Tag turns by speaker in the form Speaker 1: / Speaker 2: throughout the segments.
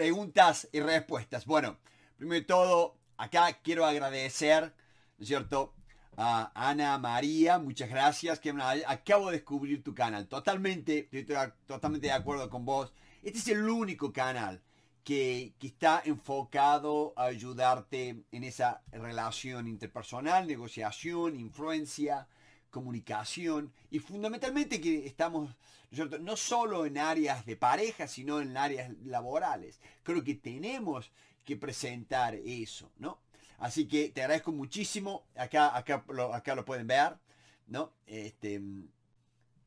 Speaker 1: preguntas y respuestas. Bueno, primero de todo, acá quiero agradecer, ¿no es cierto? A Ana María, muchas gracias. Que acabo de descubrir tu canal. Totalmente, totalmente de acuerdo con vos. Este es el único canal que, está enfocado a ayudarte en esa relación interpersonal, negociación, influencia, comunicación y fundamentalmente que estamos ¿no, solo en áreas de pareja, sino en áreas laborales. Creo que tenemos que presentar eso, ¿no? Así que te agradezco muchísimo. Acá, acá, lo, acá lo pueden ver, ¿no? Este,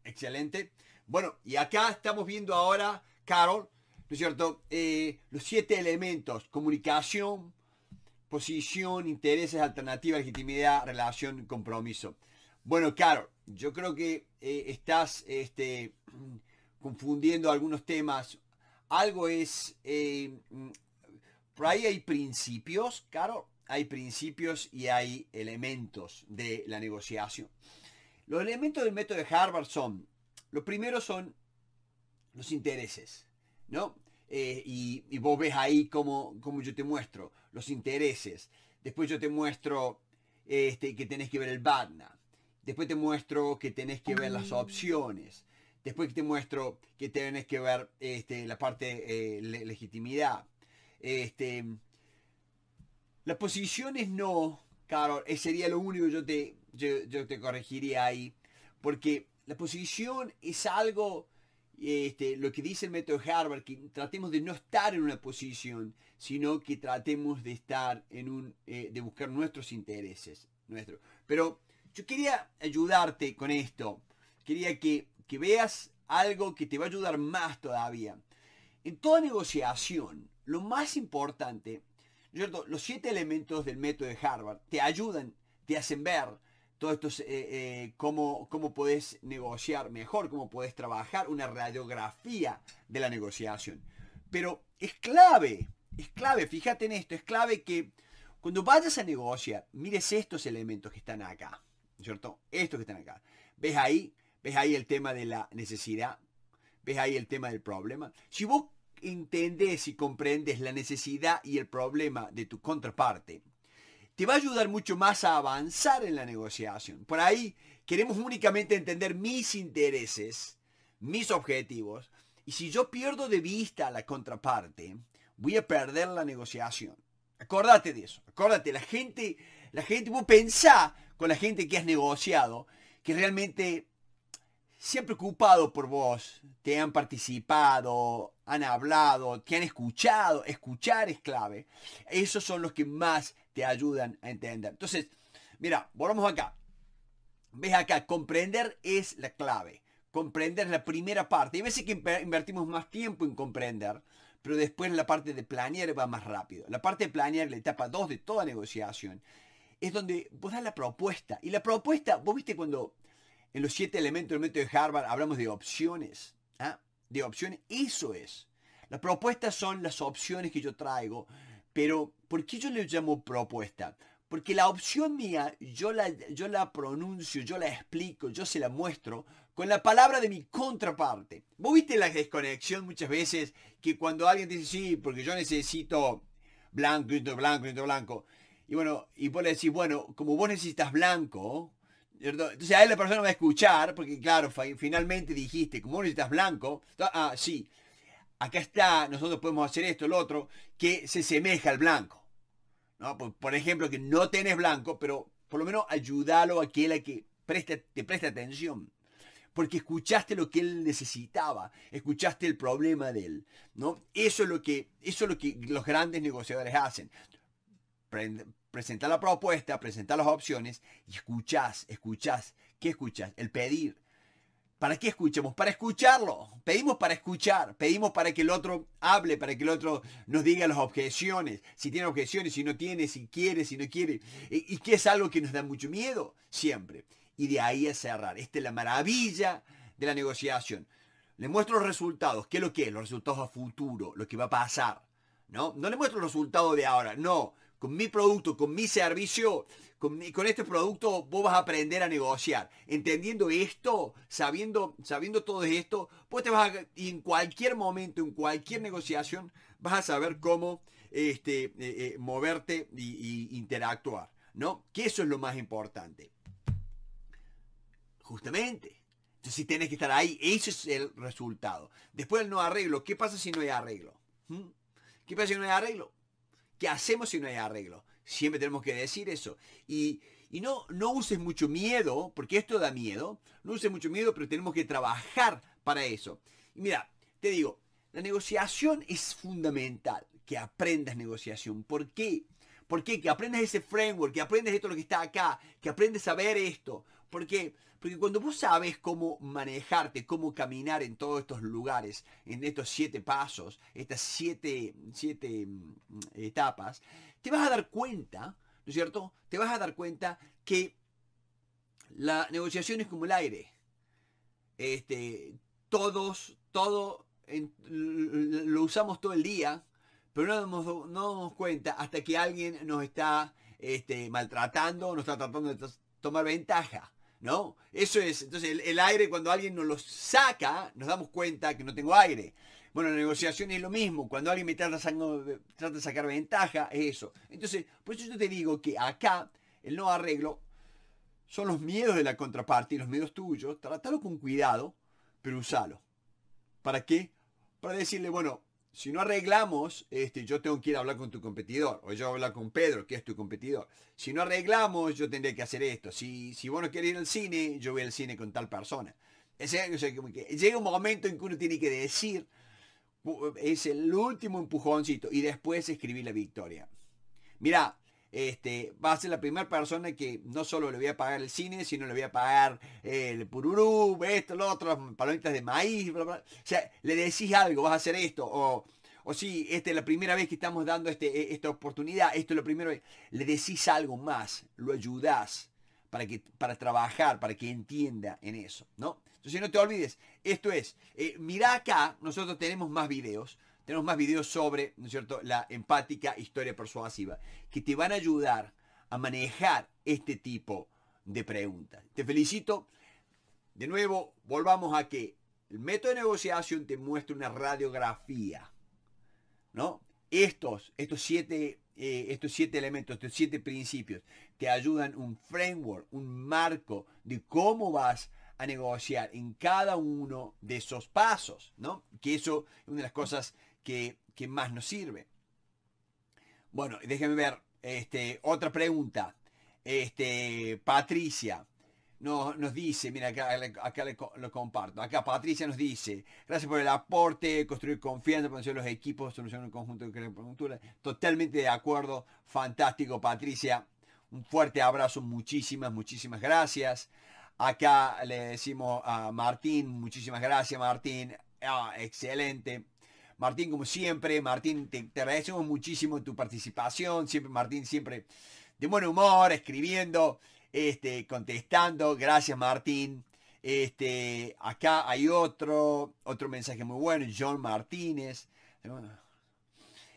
Speaker 1: excelente. Bueno, y acá estamos viendo ahora, Carol, ¿no es cierto? Eh, los siete elementos, comunicación, posición, intereses, alternativa, legitimidad, relación, compromiso. Bueno, Carol, yo creo que eh, estás este, confundiendo algunos temas. Algo es, eh, por ahí hay principios, Carol, hay principios y hay elementos de la negociación. Los elementos del método de Harvard son, los primeros son los intereses, ¿no? Eh, y, vos ves ahí como, como yo te muestro los intereses. Después yo te muestro este, que tenés que ver el BATNA. Después te muestro que tenés que ver las opciones. Después te muestro que tenés que ver este, la parte eh, legitimidad. Este, las posiciones no, claro, eh, sería lo único yo te, yo, te corregiría ahí. Porque la posición es algo, este, lo que dice el método Harvard, que tratemos de no estar en una posición, sino que tratemos de estar en un, eh, de buscar nuestros intereses. Pero yo quería ayudarte con esto. Quería que, veas algo que te va a ayudar más todavía. En toda negociación, lo más importante, los siete elementos del método de Harvard te ayudan, te hacen ver todo esto, eh, eh, cómo, cómo podés negociar mejor, cómo puedes trabajar una radiografía de la negociación. Pero es clave, es clave, fíjate en esto, es clave que cuando vayas a negociar, mires estos elementos que están acá cierto? Estos que están acá. ¿Ves ahí? ¿Ves ahí el tema de la necesidad? ¿Ves ahí el tema del problema? Si vos entendés y comprendes la necesidad y el problema de tu contraparte, te va a ayudar mucho más a avanzar en la negociación. Por ahí queremos únicamente entender mis intereses, mis objetivos, y si yo pierdo de vista a la contraparte, voy a perder la negociación. Acordate de eso, acordate, la gente, la gente, vos pensá con la gente que has negociado, que realmente se han preocupado por vos, te han participado, han hablado, te han escuchado. Escuchar es clave. Esos son los que más te ayudan a entender. Entonces, mira, volvamos acá. ¿Ves acá? Comprender es la clave. Comprender es la primera parte. Y a veces que invertimos más tiempo en comprender, pero después la parte de planear va más rápido. La parte de planear, la etapa 2 de toda negociación, es donde vos das la propuesta. Y la propuesta, vos viste cuando en los siete elementos del método de Harvard hablamos de opciones. ¿ah? De opciones, eso es. Las propuestas son las opciones que yo traigo. Pero, ¿por qué yo le llamo propuesta? Porque la opción mía, yo la, yo la pronuncio, yo la explico, yo se la muestro con la palabra de mi contraparte. Vos viste la desconexión muchas veces que cuando alguien dice, sí, porque yo necesito blanco, blanco, blanco, blanco. Y bueno, y vos le decís, bueno, como vos necesitas blanco, entonces ahí la persona va a escuchar, porque claro, finalmente dijiste, como vos necesitas blanco, ah, sí, acá está, nosotros podemos hacer esto, el otro, que se semeja al blanco. ¿no? Por, ejemplo, que no tenés blanco, pero por lo menos ayúdalo a aquel a que preste, te preste atención. Porque escuchaste lo que él necesitaba, escuchaste el problema de él. ¿no? Eso es lo que, eso es lo que los grandes negociadores hacen presentar la propuesta, presentar las opciones y escuchás, escuchás. ¿Qué escuchás? El pedir. ¿Para qué escuchamos? Para escucharlo. Pedimos para escuchar. Pedimos para que el otro hable, para que el otro nos diga las objeciones. Si tiene objeciones, si no tiene, si quiere, si no quiere. Y, que es algo que nos da mucho miedo siempre. Y de ahí a cerrar. Esta es la maravilla de la negociación. Le muestro los resultados. ¿Qué es lo que es? Los resultados a futuro, lo que va a pasar. ¿No? No le muestro los resultados de ahora. No con mi producto, con mi servicio, con, este producto vos vas a aprender a negociar. Entendiendo esto, sabiendo, sabiendo todo esto, pues te vas en cualquier momento, en cualquier negociación, vas a saber cómo este, eh, eh, moverte e interactuar, ¿no? Que eso es lo más importante. Justamente. Entonces, si tenés que estar ahí, ese es el resultado. Después del no arreglo, ¿qué pasa si no hay arreglo? ¿Mm? ¿Qué pasa si no hay arreglo? ¿Qué hacemos si no hay arreglo? Siempre tenemos que decir eso. Y, no, no uses mucho miedo, porque esto da miedo. No uses mucho miedo, pero tenemos que trabajar para eso. Y mira, te digo, la negociación es fundamental. Que aprendas negociación. ¿Por qué? Que aprendas ese framework, que aprendas esto lo que está acá, que aprendes a ver esto. Porque porque cuando vos sabes cómo manejarte, cómo caminar en todos estos lugares, en estos siete pasos, estas siete, mm, etapas, te vas a dar cuenta, ¿no es cierto? Te vas a dar cuenta que la negociación es como el aire. Este, todos, todo, lo usamos todo el día, pero no nos, damos cuenta hasta que alguien nos está este, maltratando, nos está tratando de tomar ventaja. ¿no? Eso es, entonces el, aire cuando alguien nos lo saca, nos damos cuenta que no tengo aire. Bueno, la negociación es lo mismo, cuando alguien me trata, trata de sacar ventaja, es eso. Entonces, por eso yo te digo que acá el no arreglo son los miedos de la contraparte y los miedos tuyos. Trátalo con cuidado, pero usalo. ¿Para qué? Para decirle, bueno, si no arreglamos, este, yo tengo que ir a hablar con tu competidor, o yo hablar con Pedro, que es tu competidor. Si no arreglamos, yo tendré que hacer esto. Si, si vos no querés ir al cine, yo voy al cine con tal persona. Ese, llega un momento en que uno tiene que decir, es el último empujoncito, y después escribir la victoria. Mira. Este, va a ser la primera persona que no solo le voy a pagar el cine, sino le voy a pagar el pururú, esto, lo otro, palomitas de maíz, O sea, le decís algo, vas a hacer esto, o, si esta es la primera vez que estamos dando este, e, esta oportunidad, esto es lo primero. Le decís algo más, lo ayudás para, que, para trabajar, para que entienda en eso, ¿no? Entonces no te olvides, esto es, eh, mira acá, nosotros tenemos más videos, tenemos más videos sobre, ¿no es cierto?, la empática historia persuasiva, que te van a ayudar a manejar este tipo de preguntas. Te felicito. De nuevo, volvamos a que el método de negociación te muestra una radiografía, ¿no? Estos, estos siete eh, estos siete elementos, estos siete principios, te ayudan un framework, un marco de cómo vas a negociar en cada uno de esos pasos, ¿no? Que eso es una de las cosas que, más nos sirve. Bueno, déjenme ver. Este, otra pregunta. Este, Patricia nos, nos dice, mira, acá, le, lo comparto. Acá Patricia nos dice, gracias por el aporte, construir confianza, ser los equipos, solucionar un conjunto de Totalmente de acuerdo, fantástico, Patricia. Un fuerte abrazo, muchísimas, muchísimas gracias. Acá le decimos a Martín, muchísimas gracias, Martín. Ah, excelente. Martín, como siempre, Martín, te, agradecemos muchísimo tu participación. Siempre, Martín, siempre de buen humor, escribiendo, este, contestando. Gracias, Martín. Este, acá hay otro, otro mensaje muy bueno, John Martínez.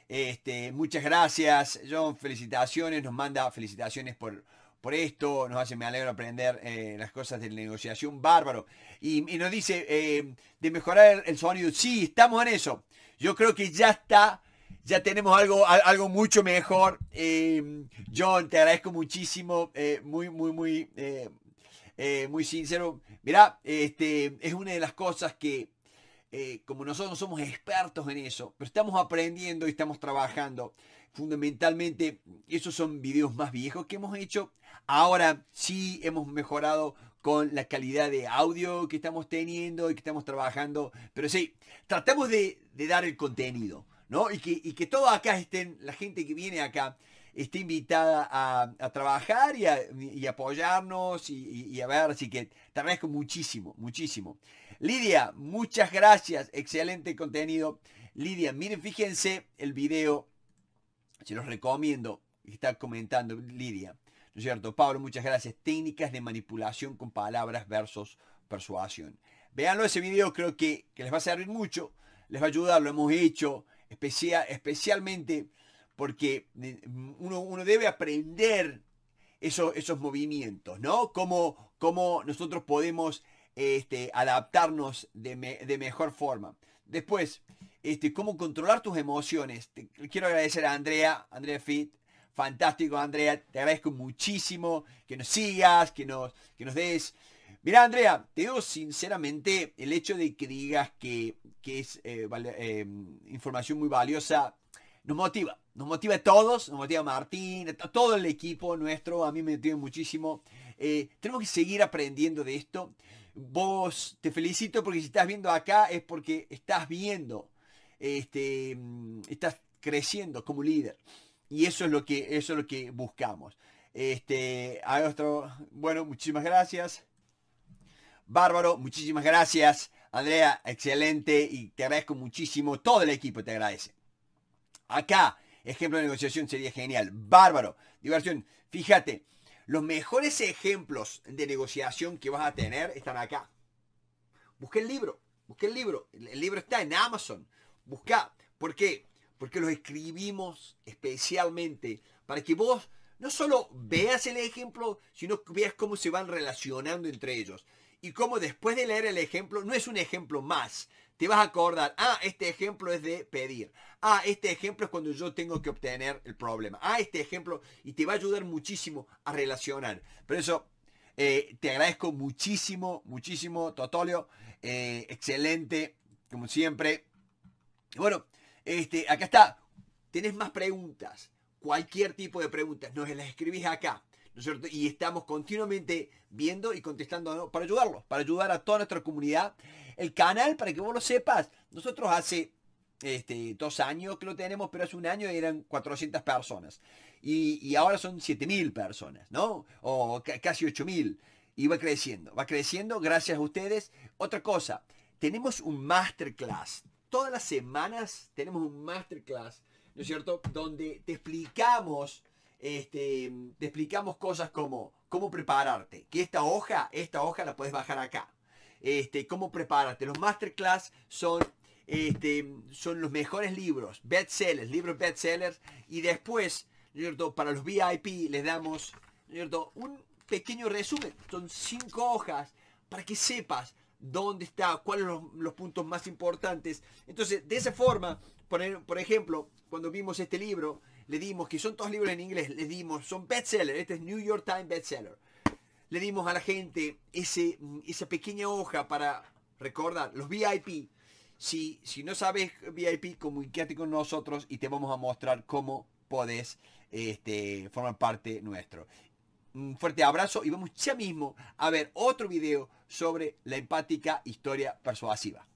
Speaker 1: Este, muchas gracias, John. Felicitaciones, nos manda felicitaciones por, por esto, nos hace, me alegro aprender eh, las cosas de la negociación, bárbaro. Y, nos dice eh, de mejorar el, sonido, sí, estamos en eso. Yo creo que ya está, ya tenemos algo, algo mucho mejor. Eh, John, te agradezco muchísimo, eh, muy, muy, muy, eh, muy sincero. Mirá, este, es una de las cosas que, como nosotros no somos expertos en eso, pero estamos aprendiendo y estamos trabajando fundamentalmente esos son videos más viejos que hemos hecho. Ahora sí hemos mejorado con la calidad de audio que estamos teniendo y que estamos trabajando. Pero sí, tratamos de, dar el contenido, ¿no? Y que, y que todos acá estén, la gente que viene acá, esté invitada a, trabajar y, a, apoyarnos y, y, a ver. Así que te agradezco muchísimo, muchísimo. Lidia, muchas gracias. Excelente contenido. Lidia, miren, fíjense el video se los recomiendo. Está comentando Lidia. ¿No es cierto? Pablo, muchas gracias. Técnicas de manipulación con palabras versus persuasión. Veanlo ese video, creo que, les va a servir mucho. Les va a ayudar, lo hemos hecho. especialmente porque eh, uno, debe aprender esos, esos movimientos, ¿no? Cómo, cómo nosotros podemos este, adaptarnos de, de mejor forma. Después, este, cómo controlar tus emociones. quiero agradecer a Andrea, Andrea Fit. Fantástico, Andrea. Te agradezco muchísimo que nos sigas, que nos, que nos des. Mira, Andrea, te digo sinceramente, el hecho de que digas que, que es eh, eh, información muy valiosa, nos motiva. Nos motiva a todos, nos motiva a Martín, a todo el equipo nuestro, a mí me motiva muchísimo. Eh, tenemos que seguir aprendiendo de esto. Vos te felicito porque si estás viendo acá es porque estás viendo este, mm, estás creciendo como líder. Y eso es lo que, eso es lo que buscamos. Este, a otro, bueno, muchísimas gracias. Bárbaro, muchísimas gracias. Andrea, excelente y te agradezco muchísimo. Todo el equipo te agradece. Acá, ejemplo de negociación sería genial. Bárbaro, diversión. Fíjate, los mejores ejemplos de negociación que vas a tener están acá. Busca el libro, busca el libro. El libro está en Amazon. Busca ¿Por qué? Porque los escribimos especialmente para que vos no solo veas el ejemplo, sino que veas cómo se van relacionando entre ellos. Y cómo después de leer el ejemplo, no es un ejemplo más. Te vas a acordar, ah, este ejemplo es de pedir. Ah, este ejemplo es cuando yo tengo que obtener el problema. Ah, este ejemplo, y te va a ayudar muchísimo a relacionar. Por eso, eh, te agradezco muchísimo, muchísimo, Totolio. Eh, excelente, como siempre. Bueno, este, acá está. Tenés más preguntas. Cualquier tipo de preguntas. Nos las escribís acá. Y estamos continuamente viendo y contestando para ayudarlos, para ayudar a toda nuestra comunidad. El canal, para que vos lo sepas, nosotros hace este, dos años que lo tenemos, pero hace un año eran 400 personas. Y, y ahora son 7.000 personas, ¿no? O casi 8.000. Y va creciendo, va creciendo gracias a ustedes. Otra cosa, tenemos un masterclass Todas las semanas tenemos un masterclass, ¿no es cierto?, donde te explicamos, este, te explicamos cosas como cómo prepararte, que esta hoja, esta hoja la puedes bajar acá. Este, cómo prepararte. Los masterclass son este, son los mejores libros, bestsellers, libros bestsellers. Y después, ¿no para los VIP les damos ¿no un pequeño resumen. Son cinco hojas para que sepas dónde está, cuáles son los, puntos más importantes. Entonces, de esa forma, por, por ejemplo, cuando vimos este libro, le dimos, que son todos libros en inglés, le dimos, son bestsellers, este es New York Times bestseller. Le dimos a la gente ese, esa pequeña hoja para recordar, los VIP. Si, si no sabes VIP, comunícate con nosotros y te vamos a mostrar cómo podés este, formar parte nuestro. Un fuerte abrazo y vamos ya mismo a ver otro video sobre la empática historia persuasiva.